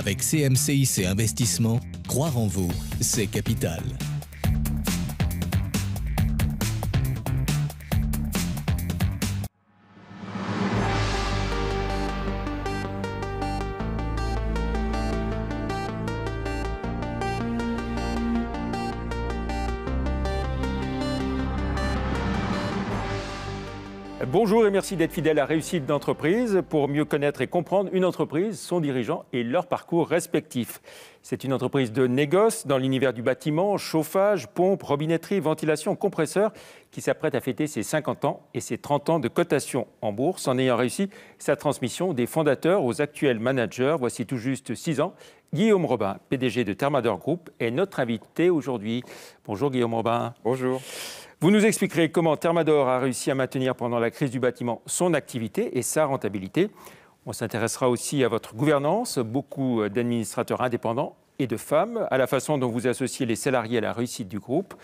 Avec CMCIC Investissement, croire en vous, c'est capital. Bonjour et merci d'être fidèle à Réussite d'entreprise pour mieux connaître et comprendre une entreprise, son dirigeant et leur parcours respectif. C'est une entreprise de négoce dans l'univers du bâtiment, chauffage, pompe, robinetterie, ventilation, compresseur qui s'apprête à fêter ses 50 ans et ses 30 ans de cotation en bourse en ayant réussi sa transmission des fondateurs aux actuels managers, voici tout juste 6 ans. Guillaume Robin, PDG de Thermador Group, est notre invité aujourd'hui. Bonjour Guillaume Robin. Bonjour. Vous nous expliquerez comment Thermador a réussi à maintenir pendant la crise du bâtiment son activité et sa rentabilité. On s'intéressera aussi à votre gouvernance. Beaucoup d'administrateurs indépendants et de femmes, à la façon dont vous associez les salariés à la réussite du groupe,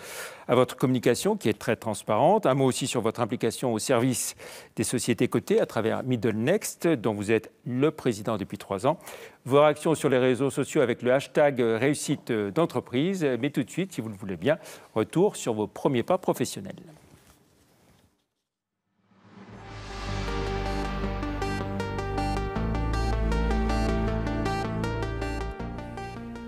à votre communication qui est très transparente. Un mot aussi sur votre implication au service des sociétés cotées à travers Middle Next, dont vous êtes le président depuis trois ans. Vos réactions sur les réseaux sociaux avec le hashtag réussite d'entreprise. Mais tout de suite, si vous le voulez bien, retour sur vos premiers pas professionnels.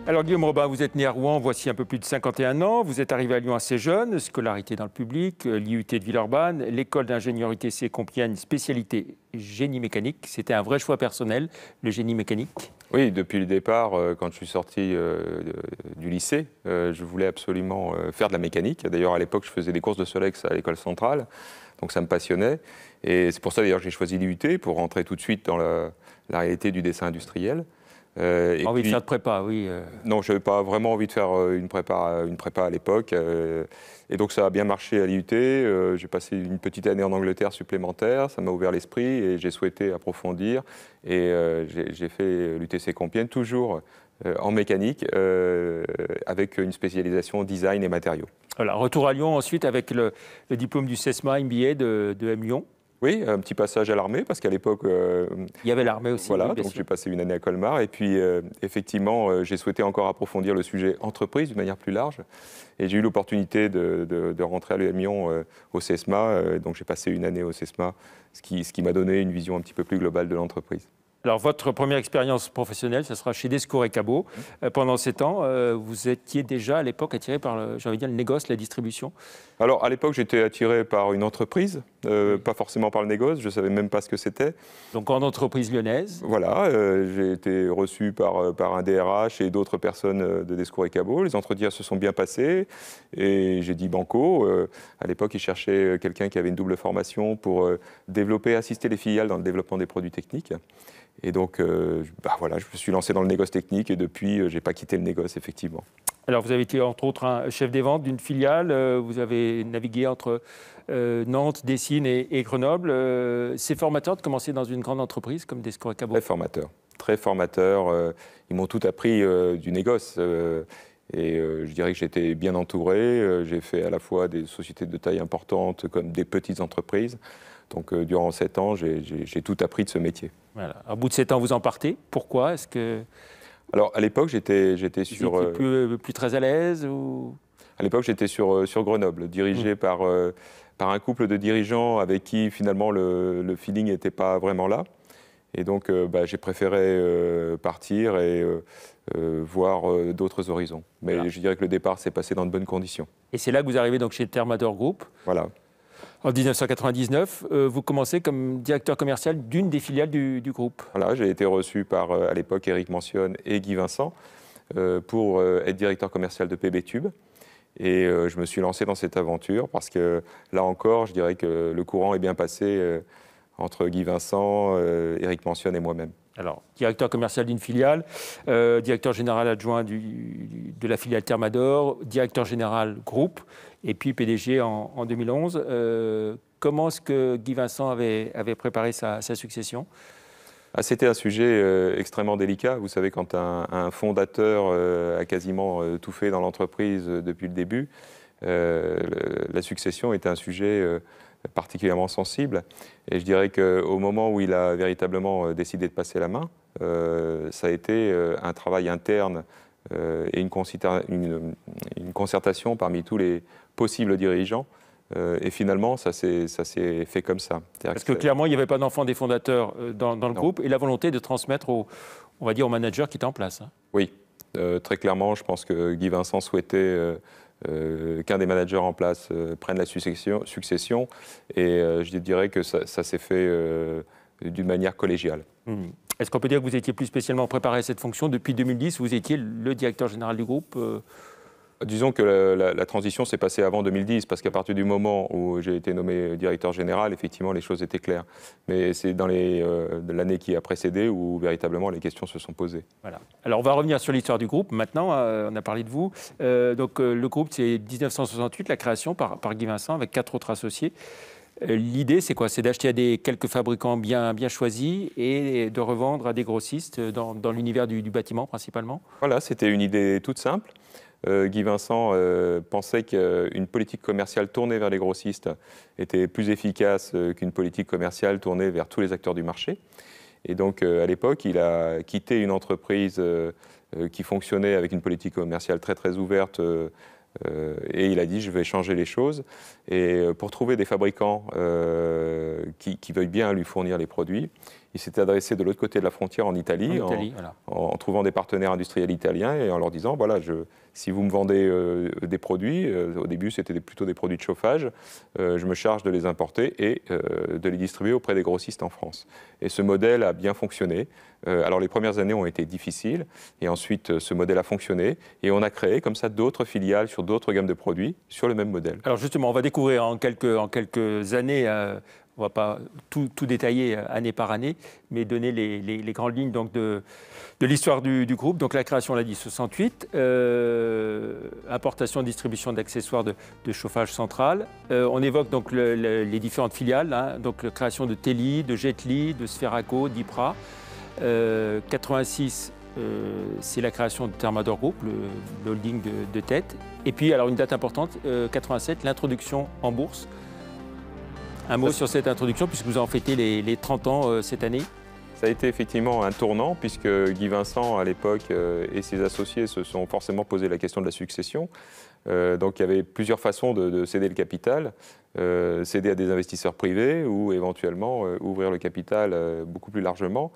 Alors Guillaume Robin, vous êtes né à Rouen, voici un peu plus de 51 ans. Vous êtes arrivé à Lyon assez jeune, scolarité dans le public, euh, l'IUT de Villeurbanne, l'école d'ingénieur ITC Compiègne, spécialité génie mécanique. C'était un vrai choix personnel, le génie mécanique Oui, depuis le départ, euh, quand je suis sorti euh, du lycée, je voulais absolument faire de la mécanique. D'ailleurs, à l'époque, je faisais des courses de Solex à l'école centrale, donc ça me passionnait. Et c'est pour ça d'ailleurs que j'ai choisi l'IUT, pour rentrer tout de suite dans la réalité du dessin industriel. Euh, envie de faire de prépa, oui. Euh. Non, je n'avais pas vraiment envie de faire euh, une prépa, une prépa à l'époque. et donc ça a bien marché à l'IUT. j'ai passé une petite année en Angleterre supplémentaire. Ça m'a ouvert l'esprit et j'ai souhaité approfondir. Et j'ai fait l'UTC Compiègne, toujours en mécanique, avec une spécialisation design et matériaux. Voilà, retour à Lyon ensuite avec le, diplôme du SESMA MBA de, de M. Lyon. Oui, un petit passage à l'armée, parce qu'à l'époque. Euh, il y avait l'armée aussi. Voilà, donc j'ai passé une année à Colmar. Et puis, euh, effectivement, euh, j'ai souhaité encore approfondir le sujet entreprise d'une manière plus large. Et j'ai eu l'opportunité de, rentrer à Lyon au CESMA. donc j'ai passé une année au CESMA, ce qui, ce qui m'a donné une vision un petit peu plus globale de l'entreprise. Alors, votre première expérience professionnelle, ce sera chez Descours et Cabot. Euh, pendant ces temps, euh, vous étiez déjà à l'époque attiré par, le, envie le négoce, la distribution Alors, à l'époque, j'étais attiré par une entreprise, euh, pas forcément par le négoce, je ne savais même pas ce que c'était. Donc, en entreprise lyonnaise Voilà, j'ai été reçu par, par un DRH et d'autres personnes de Descours et Cabot. Les entretiens se sont bien passés et j'ai dit banco. à l'époque, ils cherchaient quelqu'un qui avait une double formation pour développer, assister les filiales dans le développement des produits techniques. Et donc, euh, bah voilà, je me suis lancé dans le négoce technique et depuis, euh, je n'ai pas quitté le négoce, effectivement. Alors, vous avez été entre autres un chef des ventes d'une filiale, euh, vous avez navigué entre Nantes, Dessines et, Grenoble. C'est formateur de commencer dans une grande entreprise comme Desco Cabot Très formateur, très formateur. ils m'ont tout appris du négoce. Et je dirais que j'étais bien entouré. j'ai fait à la fois des sociétés de taille importante comme des petites entreprises. Donc durant sept ans, j'ai tout appris de ce métier. Voilà. Au bout de 7 ans, vous en partez. Pourquoi Est-ce que alors à l'époque, j'étais j'étais sur euh, plus, plus, très à l'aise ou à l'époque j'étais sur euh, sur Grenoble, dirigé mm. par euh, par un couple de dirigeants avec qui finalement le, feeling n'était pas vraiment là. Et donc bah, j'ai préféré partir et voir d'autres horizons. Mais je dirais que le départ s'est passé dans de bonnes conditions. Et c'est là que vous arrivez donc chez Thermador Group. Voilà. En 1999, euh, vous commencez comme directeur commercial d'une des filiales du, groupe. Voilà, j'ai été reçu par, euh, à l'époque, Eric Mentionne et Guy Vincent euh, pour être directeur commercial de PB Tube. Et je me suis lancé dans cette aventure parce que, là encore, je dirais que le courant est bien passé entre Guy Vincent, Eric Mentionne et moi-même. Alors, directeur commercial d'une filiale, directeur général adjoint de la filiale Thermador, directeur général groupe et puis PDG en, 2011. Euh, comment est-ce que Guy Vincent avait, avait préparé sa, succession ah, C'était un sujet euh, extrêmement délicat. Vous savez, quand un, fondateur euh, a quasiment tout fait dans l'entreprise depuis le début, la succession était un sujet particulièrement sensible. Et je dirais qu'au moment où il a véritablement décidé de passer la main, ça a été un travail interne euh, et une, une, concertation parmi tous les possibles dirigeants. Euh, et finalement, ça s'est fait comme ça. Parce que, clairement, il n'y avait pas d'enfant des fondateurs euh, dans, le groupe et la volonté de transmettre, au, on va dire, au manager qui était en place. Hein. Oui, très clairement, je pense que Guy Vincent souhaitait... qu'un des managers en place prenne la succession, succession et je dirais que ça, s'est fait d'une manière collégiale. Mmh. Est-ce qu'on peut dire que vous étiez plus spécialement préparé à cette fonction Depuis 2010, vous étiez le directeur général du groupe euh Disons que la, transition s'est passée avant 2010, parce qu'à partir du moment où j'ai été nommé directeur général, effectivement, les choses étaient claires. Mais c'est dans euh, l'année qui a précédé où véritablement les questions se sont posées. Voilà. Alors on va revenir sur l'histoire du groupe. Maintenant, euh, on a parlé de vous. donc le groupe, c'est 1968, la création par Guy Vincent, avec quatre autres associés. Euh, l'idée, c'est quoi C'est d'acheter à des, quelques fabricants bien, bien choisis et de revendre à des grossistes dans, l'univers du, bâtiment principalement Voilà, c'était une idée toute simple. Euh, Guy Vincent pensait euh, pensait qu'une politique commerciale tournée vers les grossistes était plus efficace qu'une politique commerciale tournée vers tous les acteurs du marché. Et donc, à l'époque, il a quitté une entreprise qui fonctionnait avec une politique commerciale très, très ouverte euh, et il a dit je vais changer les choses. Et euh, pour trouver des fabricants euh, qui, qui, veuillent bien lui fournir les produits, il s'est adressé de l'autre côté de la frontière en Italie, en, trouvant des partenaires industriels italiens et en leur disant voilà, je, si vous me vendez euh, des produits, euh, au début c'était plutôt des produits de chauffage, euh, je me charge de les importer et de les distribuer auprès des grossistes en France. Et ce modèle a bien fonctionné. alors les premières années ont été difficiles et ensuite ce modèle a fonctionné et on a créé comme ça d'autres filiales sur d'autres gammes de produits sur le même modèle. Alors justement, on va découvrir en quelques, en quelques années on ne va pas tout, détailler euh, année par année, mais donner les, grandes lignes donc, de, l'histoire du, groupe. Donc la création, on l'a dit, 68, euh, importation, distribution d'accessoires de, chauffage central. Euh, on évoque donc les différentes filiales, hein. donc la création de Teli, de Jetli, de Sferaco, d'Ipra. 86, c'est la création de Thermador Group, le, holding de, de, tête. Et puis, alors une date importante, 87, l'introduction en bourse un mot sur cette introduction, puisque vous en fêtez les, 30 ans euh, cette année ça a été effectivement un tournant, puisque Guy Vincent, à l'époque, euh, et ses associés se sont forcément posé la question de la succession. Euh, donc il y avait plusieurs façons de, de céder le capital, céder à des investisseurs privés ou éventuellement ouvrir le capital beaucoup plus largement.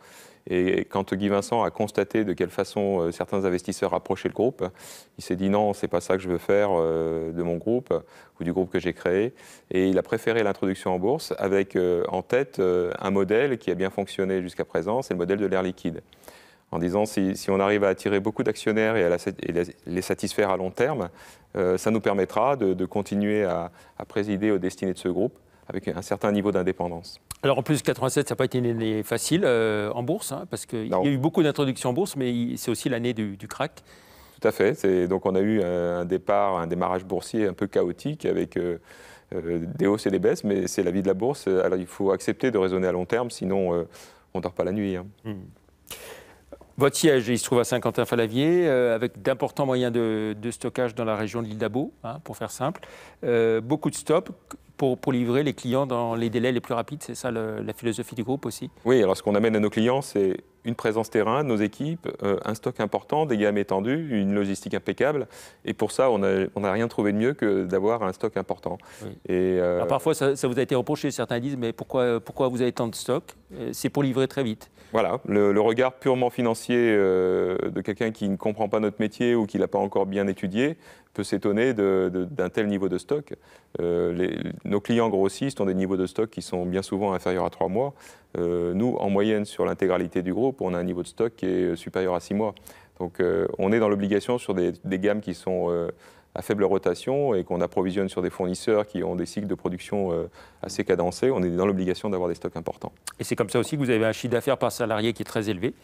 Et quand Guy Vincent a constaté de quelle façon euh, certains investisseurs approchaient le groupe, il s'est dit non, c'est pas ça que je veux faire euh, de mon groupe ou du groupe que j'ai créé. Et il a préféré l'introduction en bourse avec euh, en tête un modèle qui a bien fonctionné jusqu'à présent, c'est le modèle de l'air liquide en disant si, on arrive à attirer beaucoup d'actionnaires et à les satisfaire à long terme, ça nous permettra de, continuer à, à présider aux destinées de ce groupe avec un certain niveau d'indépendance. Alors en plus, 87, ça n'a pas été une année facile euh, en bourse, hein, parce qu'il y a eu beaucoup d'introductions en bourse, mais c'est aussi l'année du, crack. Tout à fait. C'est, donc on a eu euh, un départ, un démarrage boursier un peu chaotique avec euh, des hausses et des baisses, mais c'est la vie de la bourse. Alors il faut accepter de raisonner à long terme, sinon on ne dort pas la nuit. Hein. Hmm. Votre siège, il se trouve à Saint-Quentin-Falavier, avec d'importants moyens de, stockage dans la région de l'île d'Abo, hein, pour faire simple. beaucoup de stops pour, livrer les clients dans les délais les plus rapides. C'est ça la philosophie du groupe aussi. Oui, alors ce qu'on amène à nos clients, c'est une présence terrain, nos équipes, euh, un stock important, des gammes étendues, une logistique impeccable. Et pour ça, on n'a rien trouvé de mieux que d'avoir un stock important. Et euh, parfois, ça, vous a été reproché. Certains disent, mais pourquoi, pourquoi vous avez tant de stock euh, C'est pour livrer très vite. Voilà, le, regard purement financier de quelqu'un qui ne comprend pas notre métier ou qui ne l'a pas encore bien étudié peut s'étonner d'un tel niveau de stock. Euh, nos clients grossistes ont des niveaux de stock qui sont bien souvent inférieurs à 3 mois. Euh, nous, en moyenne, sur l'intégralité du groupe, on a un niveau de stock qui est euh, supérieur à 6 mois. Donc on est dans l'obligation sur des, des, gammes qui sont à faible rotation et qu'on approvisionne sur des fournisseurs qui ont des cycles de production assez cadencés, on est dans l'obligation d'avoir des stocks importants. Et c'est comme ça aussi que vous avez un chiffre d'affaires par salarié qui est très élevé.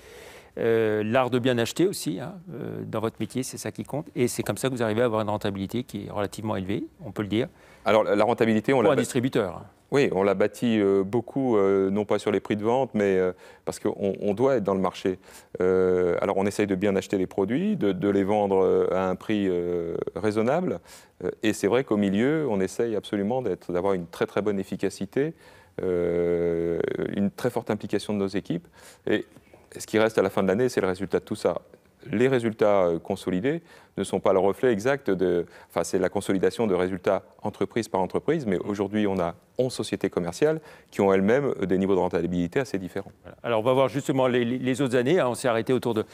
Euh, l'art de bien acheter aussi, hein, euh, dans votre métier, c'est ça qui compte. Et c'est comme ça que vous arrivez à avoir une rentabilité qui est relativement élevée, on peut le dire. Alors la rentabilité, on l'a. Pour un distributeur. Oui, on l'a bâti euh, beaucoup, non pas sur les prix de vente, mais parce qu'on doit être dans le marché. alors on essaye de bien acheter les produits, de, les vendre à un prix raisonnable. et c'est vrai qu'au milieu, on essaye absolument d'avoir une très très bonne efficacité, une très forte implication de nos équipes. Et ce qui reste à la fin de l'année, c'est le résultat de tout ça. Les résultats euh, consolidés ne sont pas le reflet exact de. Enfin, c'est la consolidation de résultats entreprise par entreprise, mais aujourd'hui, on a 11 sociétés commerciales qui ont elles-mêmes euh, des niveaux de rentabilité assez différents. Alors, on va voir justement les, autres années. Hein. On s'est arrêté autour de,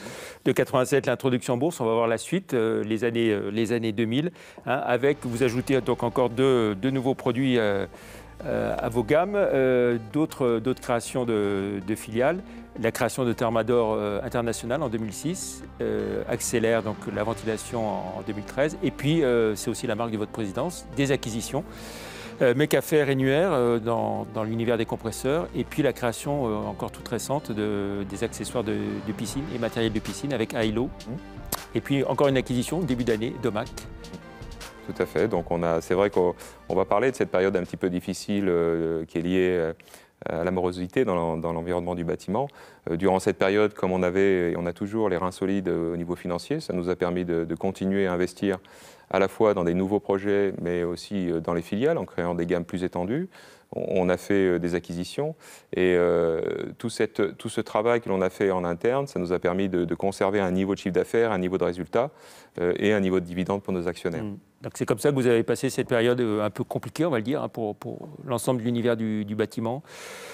de 87, l'introduction en bourse. On va voir la suite, euh, les, années, les années 2000, hein, avec, vous ajoutez donc encore deux, nouveaux produits. Euh, à vos gammes, euh, d'autres créations de, filiales. La création de Thermador euh, International en 2006, accélère donc la ventilation en 2013, et puis c'est aussi la marque de votre présidence, des acquisitions. Euh, rénuaire et dans, l'univers des compresseurs, et puis la création encore toute récente des accessoires de, piscine et matériel de piscine avec Ailo. Mmh. Et puis encore une acquisition, début d'année, Domac, tout à fait. Donc, c'est vrai qu'on va parler de cette période un petit peu difficile euh, qui est liée euh, à l'amorosité dans l'environnement du bâtiment. Euh, durant cette période, comme on avait, et on a toujours les reins solides au niveau financier, ça nous a permis de, continuer à investir à la fois dans des nouveaux projets, mais aussi dans les filiales, en créant des gammes plus étendues. On a fait des acquisitions et tout, cette, tout, ce travail que l'on a fait en interne, ça nous a permis de, conserver un niveau de chiffre d'affaires, un niveau de résultat et un niveau de dividende pour nos actionnaires. Mmh. Donc c'est comme ça que vous avez passé cette période euh, un peu compliquée, on va le dire, hein, pour, l'ensemble de l'univers du, bâtiment.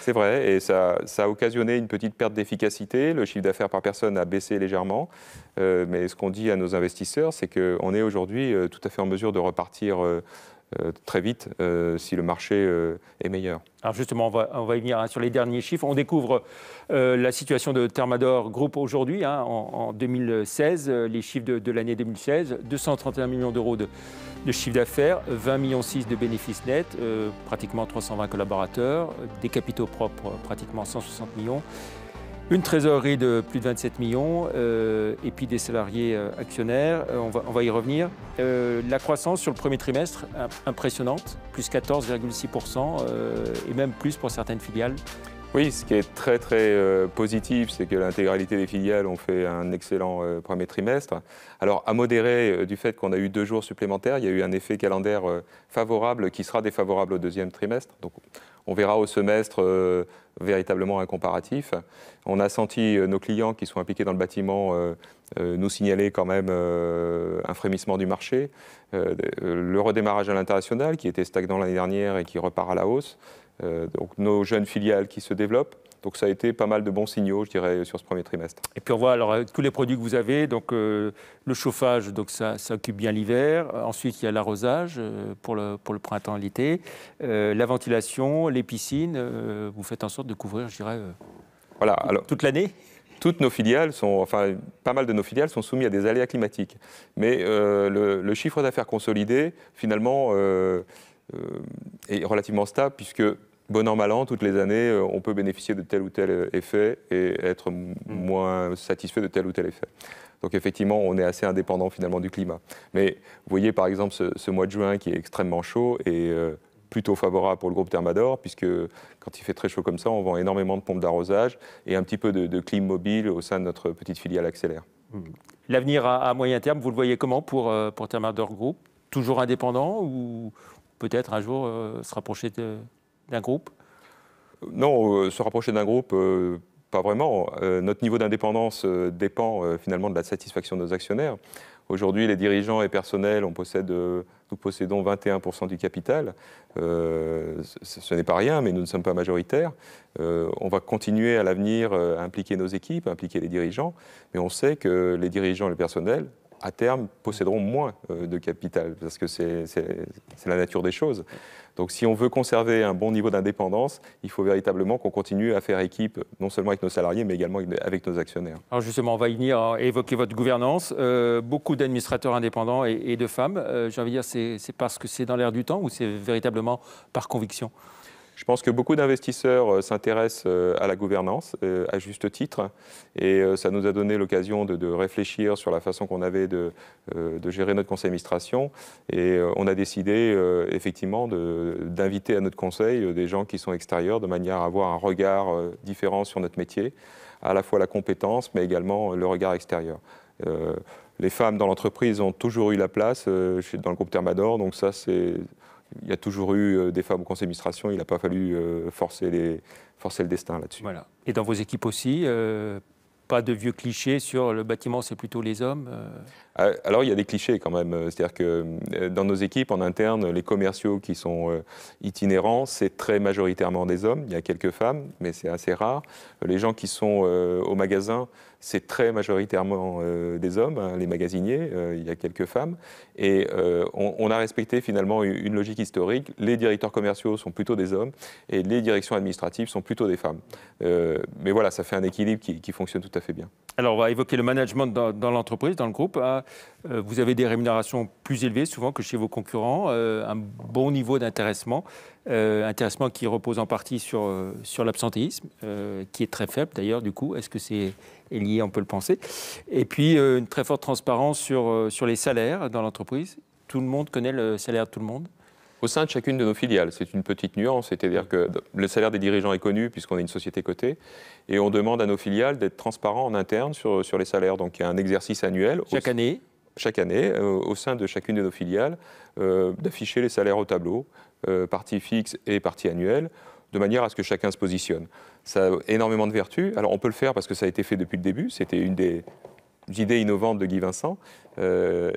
C'est vrai, et ça, a occasionné une petite perte d'efficacité. Le chiffre d'affaires par personne a baissé légèrement. Euh, mais ce qu'on dit à nos investisseurs, c'est qu'on est, aujourd'hui euh, tout à fait en mesure de repartir. Euh, très vite euh, si le marché euh, est meilleur. Alors justement, on va, venir hein, sur les derniers chiffres. On découvre la situation de Thermador Group aujourd'hui, hein, en, 2016, les chiffres de, l'année 2016, 231 millions d'euros de, de, chiffre d'affaires, 20 millions 6 de bénéfices nets, pratiquement 320 collaborateurs, des capitaux propres pratiquement 160 millions une trésorerie de plus de 27 millions euh, et puis des salariés euh, actionnaires, euh, on, va, y revenir. la croissance sur le premier trimestre, impressionnante, plus 14,6% et même plus pour certaines filiales. Oui, ce qui est très très positif, c'est que l'intégralité des filiales ont fait un excellent premier trimestre. Alors, à modérer du fait qu'on a eu deux jours supplémentaires, il y a eu un effet calendaire favorable qui sera défavorable au deuxième trimestre. Donc, on verra au semestre véritablement un comparatif. On a senti euh, nos clients qui sont impliqués dans le bâtiment euh, euh, nous signaler quand même un frémissement du marché, le redémarrage à l'international qui était stagnant l'année dernière et qui repart à la hausse, donc nos jeunes filiales qui se développent. Donc ça a été pas mal de bons signaux, je dirais, sur ce premier trimestre. Et puis on voit alors tous les produits que vous avez. Donc euh, le chauffage, donc ça, ça occupe bien l'hiver. Ensuite il y a l'arrosage euh, pour le, pour le printemps et l'été. Euh, la ventilation, les piscines. vous faites en sorte de couvrir, je dirais, voilà, alors... toute l'année toutes nos filiales sont, enfin, pas mal de nos filiales sont soumises à des aléas climatiques. Mais le, chiffre d'affaires consolidé, finalement, est relativement stable, puisque bon an, mal an, toutes les années, euh, on peut bénéficier de tel ou tel euh, effet et être mm. moins satisfait de tel ou tel effet. Donc effectivement, on est assez indépendant finalement du climat. Mais vous voyez par exemple ce, mois de juin qui est extrêmement chaud et euh, plutôt favorable pour le groupe Thermador, puisque quand il fait très chaud comme ça, on vend énormément de pompes d'arrosage et un petit peu de, clim mobile au sein de notre petite filiale Accélère. Mm. L'avenir à, moyen terme, vous le voyez comment pour, pour Thermador Group Toujours indépendant ou peut-être un jour se rapprocher de, d'un groupe Non, euh, se rapprocher d'un groupe, euh, pas vraiment. Euh, notre niveau d'indépendance dépend finalement de la satisfaction de nos actionnaires. Aujourd'hui, les dirigeants et personnels, on nous possédons 21% du capital. ce, n'est pas rien, mais nous ne sommes pas majoritaires. on va continuer à l'avenir à impliquer nos équipes, à impliquer les dirigeants, mais on sait que les dirigeants et le personnel à terme, posséderont moins euh, de capital, parce que c'est la nature des choses. Donc si on veut conserver un bon niveau d'indépendance, il faut véritablement qu'on continue à faire équipe, non seulement avec nos salariés, mais également avec nos actionnaires. Alors justement, on va venir hein, évoquer votre gouvernance. Euh, beaucoup d'administrateurs indépendants et, de femmes, euh, j'ai envie de dire, c'est parce que c'est dans l'air du temps ou c'est véritablement par conviction je pense que beaucoup d'investisseurs euh, s'intéressent euh, à la gouvernance, euh, à juste titre, et ça nous a donné l'occasion de, réfléchir sur la façon qu'on avait de, gérer notre conseil d'administration, et on a décidé effectivement d'inviter à notre conseil des gens qui sont extérieurs, de manière à avoir un regard différent sur notre métier, à la fois la compétence, mais également le regard extérieur. les femmes dans l'entreprise ont toujours eu la place. dans le groupe Thermador, donc ça, c'est il y a toujours eu euh, des femmes au conseil d'administration, il n'a pas fallu euh, forcer, le destin là-dessus. Voilà. Et dans vos équipes aussi, euh, pas de vieux clichés sur le bâtiment, c'est plutôt les hommes ah, alors il y a des clichés quand même, c'est-à-dire que euh, dans nos équipes en interne, les commerciaux qui sont euh, itinérants, c'est très majoritairement des hommes, il y a quelques femmes, mais c'est assez rare. Les gens qui sont euh, au magasin, c'est très majoritairement des hommes, hein, les magasiniers, il y a quelques femmes. Et on, a respecté finalement une logique historique, les directeurs commerciaux sont plutôt des hommes et les directions administratives sont plutôt des femmes. mais voilà, ça fait un équilibre qui, fonctionne tout à fait bien. Alors on va évoquer le management dans, l'entreprise, dans le groupe. Hein. Euh, vous avez des rémunérations plus élevées souvent que chez vos concurrents, euh, un bon niveau d'intéressement, euh, intéressement qui repose en partie sur, sur l'absentéisme, qui est très faible d'ailleurs du coup. Est-ce que c'est lié, on peut le penser Et puis une très forte transparence sur, sur les salaires dans l'entreprise. Tout le monde connaît le salaire de tout le monde au sein de chacune de nos filiales. C'est une petite nuance, c'est-à-dire que le salaire des dirigeants est connu puisqu'on est une société cotée, et on demande à nos filiales d'être transparents en interne sur, sur les salaires. Donc il y a un exercice annuel. Chaque année chaque année, euh, au sein de chacune de nos filiales, euh, d'afficher les salaires au tableau, euh, partie fixe et partie annuelle, de manière à ce que chacun se positionne. Ça a énormément de vertus. Alors on peut le faire parce que ça a été fait depuis le début. C'était une des idées innovantes de Guy Vincent. Euh,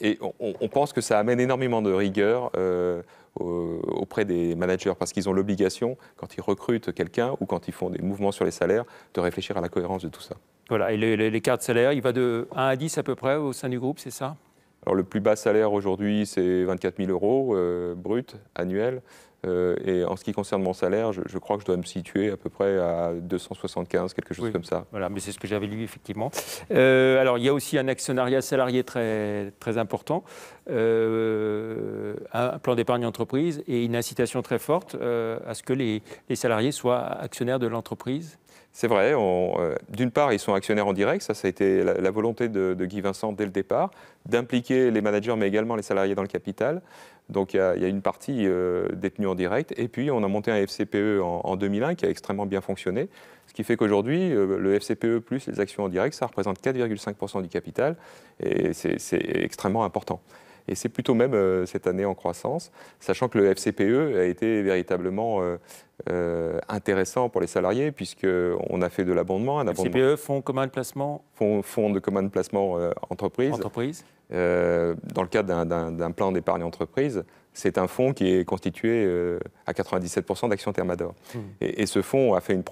et, on, pense que ça amène énormément de rigueur euh, auprès des managers parce qu'ils ont l'obligation, quand ils recrutent quelqu'un ou quand ils font des mouvements sur les salaires, de réfléchir à la cohérence de tout ça. Voilà, et les cartes salaires, il va de 1 à 10 à peu près au sein du groupe, c'est ça alors le plus bas salaire aujourd'hui, c'est 24 000 euros euh, brut annuel. Euh, et en ce qui concerne mon salaire, je, crois que je dois me situer à peu près à 275, quelque chose comme ça. Voilà, mais c'est ce que j'avais lu, effectivement. Euh, alors, il y a aussi un actionnariat salarié très, très important, euh, un plan d'épargne entreprise et une incitation très forte à ce que les salariés soient actionnaires de l'entreprise c'est vrai. Euh, d'une part, ils sont actionnaires en direct. Ça, ça a été la, volonté de, Guy Vincent dès le départ, d'impliquer les managers, mais également les salariés dans le capital. Donc, il y, a, une partie euh, détenue en direct. Et puis, on a monté un FCPE en, 2001 qui a extrêmement bien fonctionné. Ce qui fait qu'aujourd'hui, euh, le FCPE plus les actions en direct, ça représente 4,5% du capital. Et c'est extrêmement important. Et c'est plutôt même euh, cette année en croissance, sachant que le FCPE a été véritablement euh, euh, intéressant pour les salariés, puisqu'on a fait de l'abondement. Un FCPE, fonds commun de placement Fonds, de commun de placement entreprise. dans le cadre d'un plan d'épargne entreprise, c'est un fonds qui est constitué à 97% d'actions Thermador. Hmm. Et, ce fonds a fait une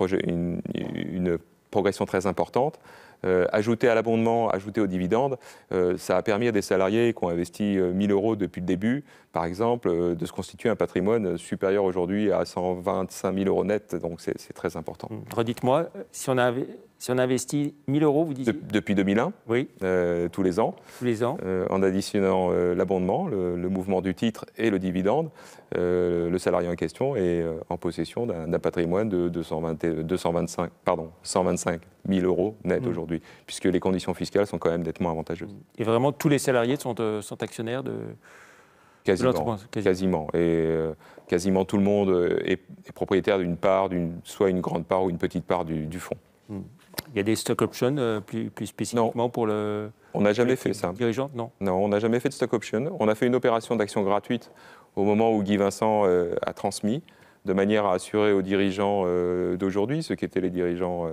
progression très importante. Euh, ajouter à l'abondement, ajouter aux dividendes, euh, ça a permis à des salariés qui ont investi 1000 euh, euros depuis le début par exemple, euh, de se constituer un patrimoine supérieur aujourd'hui à 125 000 euros net. Donc c'est très important. Hmm. Redites-moi, euh, si, on investit si on investit 1000 euros, vous disiez Depuis 2001, oui. Euh, tous les ans. Tous les ans. en additionnant l'abondement, le, mouvement du titre et le dividende, le salarié en question est en possession d'un patrimoine de 225, pardon, 125 000 euros net hmm. aujourd'hui, puisque les conditions fiscales sont quand même nettement avantageuses. Et vraiment, tous les salariés sont, sont actionnaires de Quasiment, quasiment. Et euh, quasiment tout le monde est, propriétaire d'une part, soit une grande part ou une petite part du, du fonds. Hmm. Il y a des stock options euh, plus, plus, spécifiquement pour le. On n'a jamais fait ça. Dirigeant, non. Non, on n'a jamais fait de stock option. On a fait une opération d'action gratuite au moment où Guy Vincent euh, a transmis, de manière à assurer aux dirigeants d'aujourd'hui, ceux qui étaient les dirigeants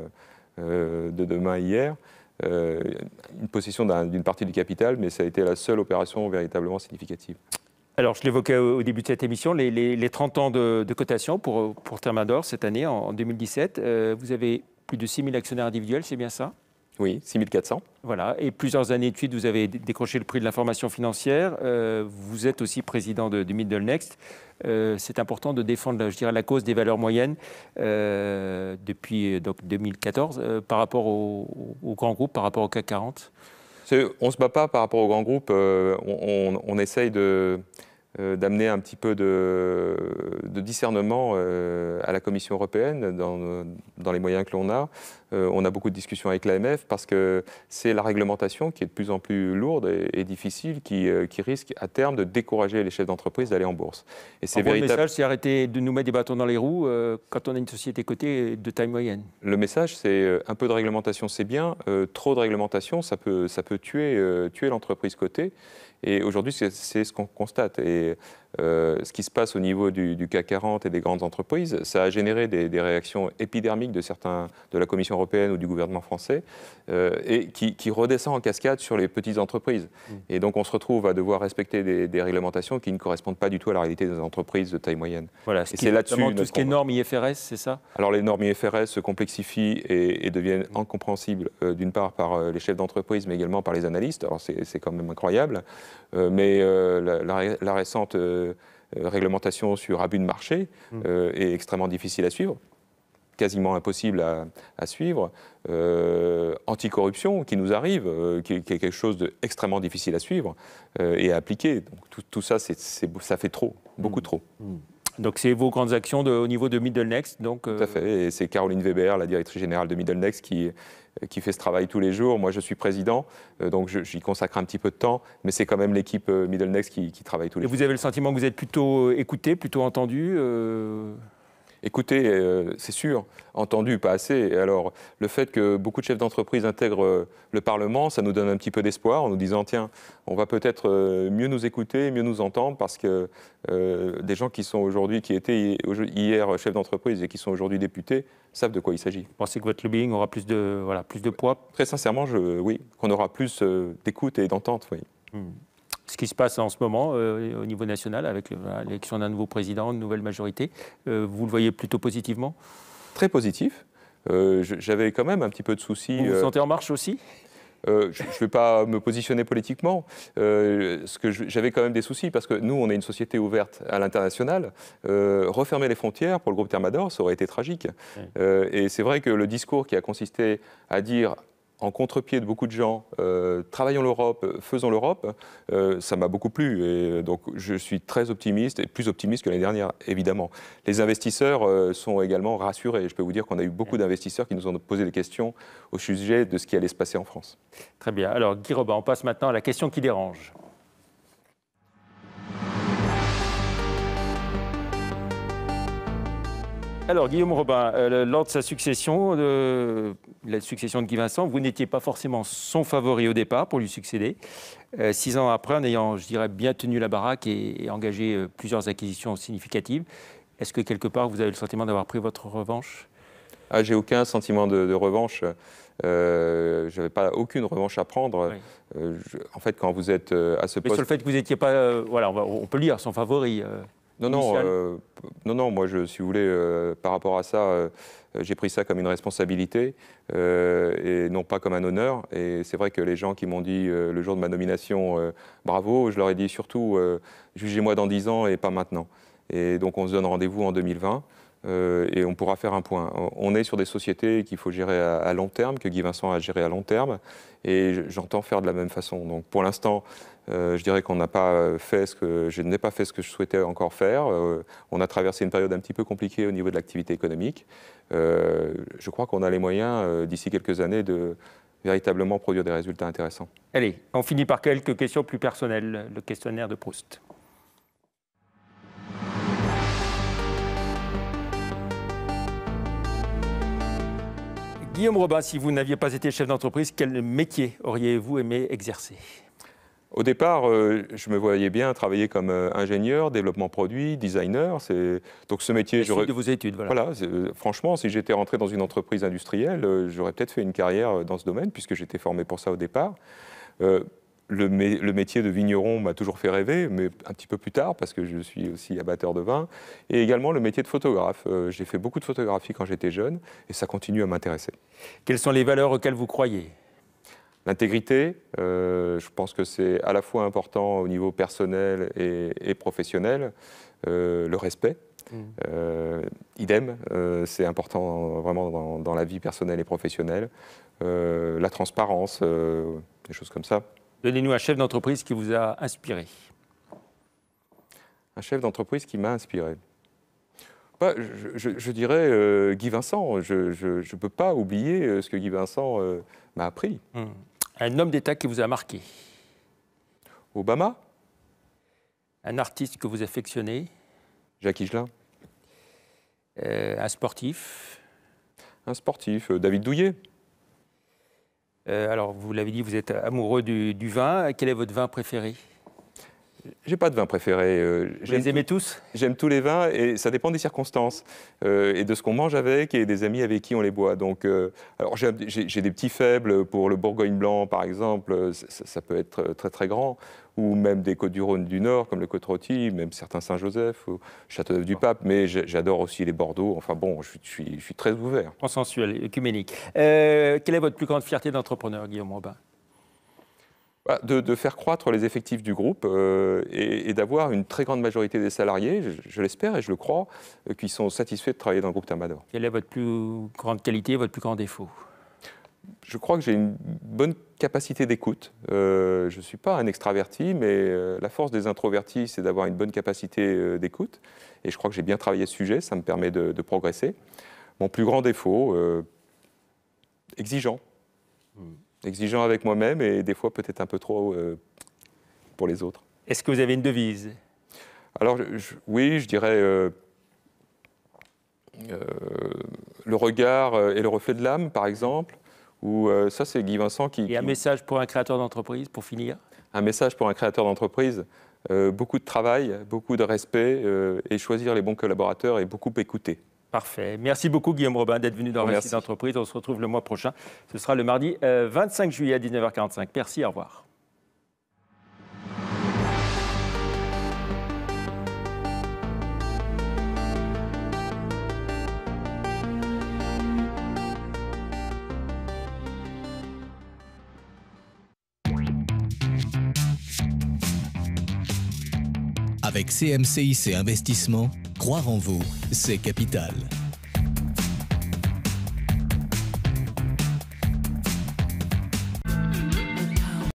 de demain hier, une possession d'une partie du capital, mais ça a été la seule opération véritablement significative. Alors, je l'évoquais au début de cette émission, les, 30 ans de, cotation pour, pour Thermador cette année, en, 2017. Euh, vous avez plus de 6 000 actionnaires individuels, c'est bien ça Oui, 6 400. Voilà, et plusieurs années de suite, vous avez décroché le prix de l'information financière. Euh, vous êtes aussi président de, Middle Next. Euh, c'est important de défendre, je dirais, la cause des valeurs moyennes depuis 2014 par rapport au grand groupe, par rapport au CAC 40 on ne se bat pas par rapport au grand groupes, on essaye de, euh, d'amener un petit peu de, discernement euh, à la Commission européenne dans, dans les moyens que l'on a. Euh, on a beaucoup de discussions avec l'AMF parce que c'est la réglementation qui est de plus en plus lourde et, difficile qui, qui, risque à terme de décourager les chefs d'entreprise d'aller en bourse. Et c'est véritable... Le message, c'est arrêter de nous mettre des bâtons dans les roues quand on a une société cotée de taille moyenne. Le message, c'est un peu de réglementation, c'est bien. trop de réglementation, ça peut, ça peut tuer, tuer l'entreprise cotée. Et aujourd'hui, c'est ce qu'on constate. Et euh, ce qui se passe au niveau du, CAC 40 et des grandes entreprises, ça a généré des, réactions épidermiques de certains, de la Commission européenne ou du gouvernement français, euh, et qui, redescend en cascade sur les petites entreprises. Mm. Et donc on se retrouve à devoir respecter des, réglementations qui ne correspondent pas du tout à la réalité des entreprises de taille moyenne. Voilà, c'est là-dessus tout ce qui est normes IFRS, c'est ça Alors les normes IFRS se complexifient et, deviennent mm. incompréhensibles euh, d'une part par les chefs d'entreprise, mais également par les analystes. Alors c'est quand même incroyable, mais la récente euh, euh, réglementation sur abus de marché mm. euh, est extrêmement difficile à suivre quasiment impossible à, suivre. anticorruption qui nous arrive, qui, est quelque chose d'extrêmement difficile à suivre et à appliquer. Donc tout, ça, ça fait trop, beaucoup mm. trop. Mm. Donc c'est vos grandes actions de, au niveau de Middle Next. Donc, Tout euh, à fait. Et c'est Caroline Weber, la directrice générale de Middle Next, qui, euh, qui fait ce travail tous les jours. Moi, je suis président, euh, donc j'y consacre un petit peu de temps, mais c'est quand même l'équipe Middle Next qui, qui, travaille tous les jours. Et vous avez le sentiment que vous êtes plutôt écouté, plutôt entendu Écoutez, euh, c'est sûr, entendu, pas assez. alors, le fait que beaucoup de chefs d'entreprise intègrent euh, le Parlement, ça nous donne un petit peu d'espoir en nous disant, tiens, on va peut-être euh, mieux nous écouter, mieux nous entendre, parce que des gens qui sont aujourd'hui, qui étaient hier chefs d'entreprise et qui sont aujourd'hui députés, savent de quoi il s'agit. Vous pensez que votre lobbying aura plus de, voilà, plus de poids Très sincèrement, je, oui, qu'on aura plus d'écoute et d'entente, oui. Hmm ce qui se passe en ce moment euh, au niveau national avec l'élection d'un nouveau président, une nouvelle majorité. Euh, vous le voyez plutôt positivement Très positif. Euh, j'avais quand même un petit peu de soucis. Vous vous sentez en marche aussi je ne vais pas me positionner politiquement. Euh, J'avais quand même des soucis parce que nous, on est une société ouverte à l'international. refermer les frontières pour le groupe Thermador, ça aurait été tragique. et c'est vrai que le discours qui a consisté à dire en contre-pied de beaucoup de gens, euh, travaillons l'Europe, faisons l'Europe, euh, ça m'a beaucoup plu. Et donc je suis très optimiste, et plus optimiste que l'année dernière, évidemment. Les investisseurs euh, sont également rassurés. Je peux vous dire qu'on a eu beaucoup d'investisseurs qui nous ont posé des questions au sujet de ce qui allait se passer en France. Très bien. Alors Guy Robin, on passe maintenant à la question qui dérange. Alors, Guillaume Robin, euh, lors de sa succession, euh, la succession de Guy Vincent, vous n'étiez pas forcément son favori au départ pour lui succéder. Euh, six ans après, en ayant, je dirais, bien tenu la baraque et, engagé plusieurs acquisitions significatives, est-ce que quelque part vous avez le sentiment d'avoir pris votre revanche ah, J'ai aucun sentiment de, revanche. Euh, je n'avais pas aucune revanche à prendre. en fait, quand vous êtes à ce poste. Mais sur le fait que vous n'étiez pas. voilà, on, peut lire son favori. Non, euh, non, non, moi, je, si vous voulez, euh, par rapport à ça, euh, j'ai pris ça comme une responsabilité et non pas comme un honneur. Et c'est vrai que les gens qui m'ont dit le jour de ma nomination, bravo, je leur ai dit surtout, jugez-moi dans 10 ans et pas maintenant. Et donc, on se donne rendez-vous en 2020. et on pourra faire un point. On est sur des sociétés qu'il faut gérer à, long terme, que Guy Vincent a géré à long terme, et j'entends faire de la même façon. Donc pour l'instant, euh, je dirais qu'on n'a pas euh, fait ce que je n'ai pas fait ce que je souhaitais encore faire. Euh, on a traversé une période un petit peu compliquée au niveau de l'activité économique. je crois qu'on a les moyens d'ici quelques années de véritablement produire des résultats intéressants. Allez, on finit par quelques questions plus personnelles. Le questionnaire de Proust. Guillaume Robat, si vous n'aviez pas été chef d'entreprise, quel métier auriez-vous aimé exercer au départ, euh, je me voyais bien travailler comme euh, ingénieur, développement produit, designer. Donc ce métier, j'aurais. de vos études, voilà. voilà euh, franchement, si j'étais rentré dans une entreprise industrielle, j'aurais peut-être fait une carrière dans ce domaine, puisque j'étais formé pour ça au départ. Le, le, métier de vigneron m'a toujours fait rêver, mais un petit peu plus tard, parce que je suis aussi abatteur de vin. Et également le métier de photographe. J'ai fait beaucoup de photographie quand j'étais jeune, et ça continue à m'intéresser. Quelles sont les valeurs auxquelles vous croyez L'intégrité, euh, je pense que c'est à la fois important au niveau personnel et, professionnel. Euh, le respect, mm. euh, idem, c'est important vraiment dans, la vie personnelle et professionnelle. la transparence, des choses comme ça. Donnez-nous un chef d'entreprise qui vous a inspiré. Un chef d'entreprise qui m'a inspiré. Bah, je, dirais Guy Vincent. Je ne peux pas oublier ce que Guy Vincent m'a appris. Mm. Un homme d'État qui vous a marqué Obama Un artiste que vous affectionnez Jacques Higelin. Euh, un sportif Un sportif, euh, David Douillet. Euh, alors, vous l'avez dit, vous êtes amoureux du vin. Quel est votre vin préféré j'ai pas de vin préféré. Euh, Vous les aimez tous J'aime tous les vins et ça dépend des circonstances euh, et de ce qu'on mange avec et des amis avec qui on les boit. Donc, euh, alors j'ai des petits faibles pour le Bourgogne blanc par exemple, ça, peut être très très grand, ou même des côtes du Rhône du Nord comme le côte rôti, même certains Saint-Joseph ou Châteauneuf-du-Pape. Mais j'adore aussi les Bordeaux. Enfin bon, je, suis, je suis, très ouvert. Consensuel, œcuménique. quelle est votre plus grande fierté d'entrepreneur, Guillaume Robin bah, de, faire croître les effectifs du groupe euh, et, d'avoir une très grande majorité des salariés, je, l'espère et je le crois, euh, qui sont satisfaits de travailler dans le groupe Tamador. Quelle est votre plus grande qualité, votre plus grand défaut je crois que j'ai une bonne capacité d'écoute. Euh, je ne suis pas un extraverti, mais la force des introvertis, c'est d'avoir une bonne capacité d'écoute. Et je crois que j'ai bien travaillé ce sujet, ça me permet de, progresser. Mon plus grand défaut, exigeant. Hmm exigeant avec moi-même et des fois peut-être un peu trop euh, pour les autres. Est-ce que vous avez une devise Alors oui, je dirais euh, euh, le regard et le reflet de l'âme, par exemple. Ou ça, c'est Guy Vincent qui. Et un message pour un créateur d'entreprise, pour finir Un message pour un créateur d'entreprise. beaucoup de travail, beaucoup de respect et choisir les bons collaborateurs et beaucoup écouter. Parfait. Merci beaucoup, Guillaume Robin, d'être venu dans bon, entreprise. On se retrouve le mois prochain. Ce sera le mardi 25 euh, juillet à 19h45. Merci, au revoir. Avec CMCIC Investissement, croire en vous, c'est capital.